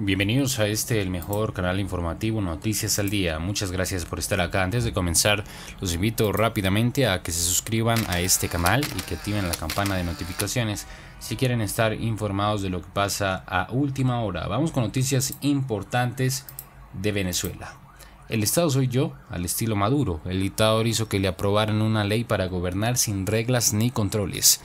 Bienvenidos a este, el mejor canal informativo Noticias al Día. Muchas gracias por estar acá. Antes de comenzar, los invito rápidamente a que se suscriban a este canal y que activen la campana de notificaciones si quieren estar informados de lo que pasa a última hora. Vamos con noticias importantes de Venezuela. El Estado soy yo, al estilo Maduro. El dictador hizo que le aprobaran una ley para gobernar sin reglas ni controles.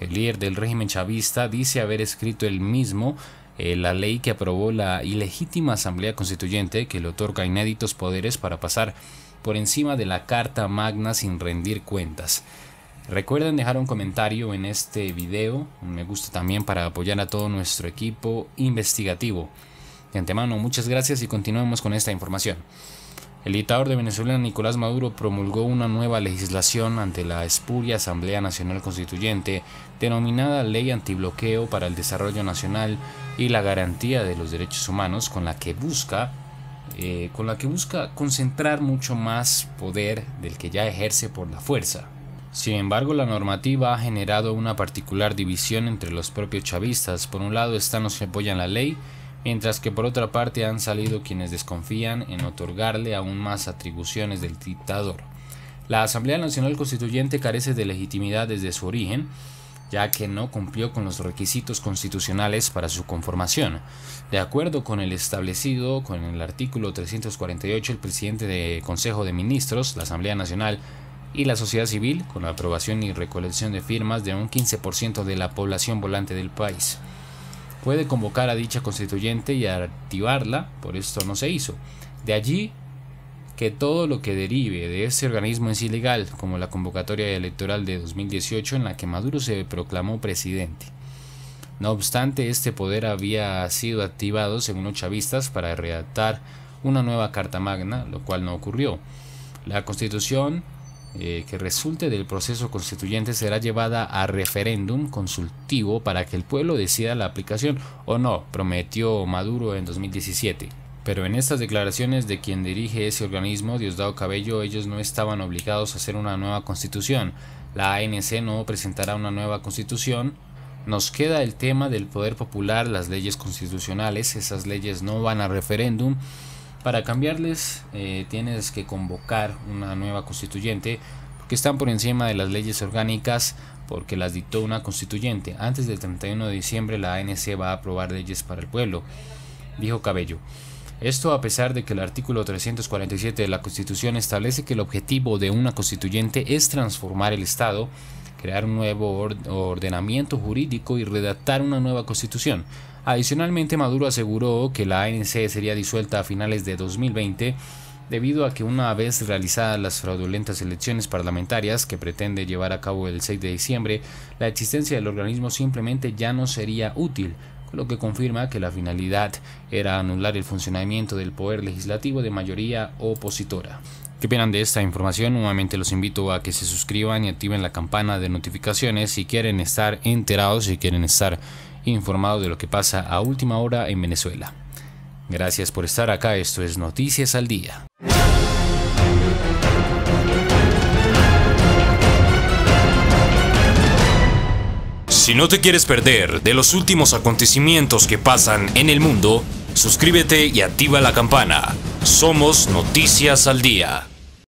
El líder del régimen chavista dice haber escrito el mismo eh, la ley que aprobó la ilegítima Asamblea Constituyente que le otorga inéditos poderes para pasar por encima de la Carta Magna sin rendir cuentas. Recuerden dejar un comentario en este video, un me gusta también para apoyar a todo nuestro equipo investigativo. De antemano, muchas gracias y continuemos con esta información. El dictador de Venezuela Nicolás Maduro promulgó una nueva legislación ante la espuria Asamblea Nacional Constituyente, denominada Ley Antibloqueo para el Desarrollo Nacional y la Garantía de los Derechos Humanos, con la que busca eh, con la que busca concentrar mucho más poder del que ya ejerce por la fuerza. Sin embargo, la normativa ha generado una particular división entre los propios chavistas. Por un lado están los que apoyan la ley mientras que por otra parte han salido quienes desconfían en otorgarle aún más atribuciones del dictador. La Asamblea Nacional Constituyente carece de legitimidad desde su origen, ya que no cumplió con los requisitos constitucionales para su conformación. De acuerdo con el establecido con el artículo 348, el presidente del Consejo de Ministros, la Asamblea Nacional y la sociedad civil, con la aprobación y recolección de firmas de un 15% de la población volante del país puede convocar a dicha constituyente y activarla, por esto no se hizo. De allí que todo lo que derive de ese organismo es ilegal, como la convocatoria electoral de 2018 en la que Maduro se proclamó presidente. No obstante, este poder había sido activado, según los chavistas, para redactar una nueva Carta Magna, lo cual no ocurrió. La Constitución eh, que resulte del proceso constituyente será llevada a referéndum consultivo para que el pueblo decida la aplicación o no, prometió Maduro en 2017. Pero en estas declaraciones de quien dirige ese organismo, Diosdado Cabello, ellos no estaban obligados a hacer una nueva constitución. La ANC no presentará una nueva constitución, nos queda el tema del poder popular, las leyes constitucionales, esas leyes no van a referéndum para cambiarles eh, tienes que convocar una nueva constituyente porque están por encima de las leyes orgánicas porque las dictó una constituyente. Antes del 31 de diciembre la ANC va a aprobar leyes para el pueblo, dijo Cabello. Esto a pesar de que el artículo 347 de la Constitución establece que el objetivo de una constituyente es transformar el Estado, crear un nuevo ordenamiento jurídico y redactar una nueva constitución. Adicionalmente, Maduro aseguró que la ANC sería disuelta a finales de 2020 debido a que una vez realizadas las fraudulentas elecciones parlamentarias que pretende llevar a cabo el 6 de diciembre, la existencia del organismo simplemente ya no sería útil, con lo que confirma que la finalidad era anular el funcionamiento del poder legislativo de mayoría opositora. ¿Qué opinan de esta información? Nuevamente los invito a que se suscriban y activen la campana de notificaciones si quieren estar enterados, y quieren estar informado de lo que pasa a última hora en Venezuela. Gracias por estar acá, esto es Noticias al Día. Si no te quieres perder de los últimos acontecimientos que pasan en el mundo, suscríbete y activa la campana. Somos Noticias al Día.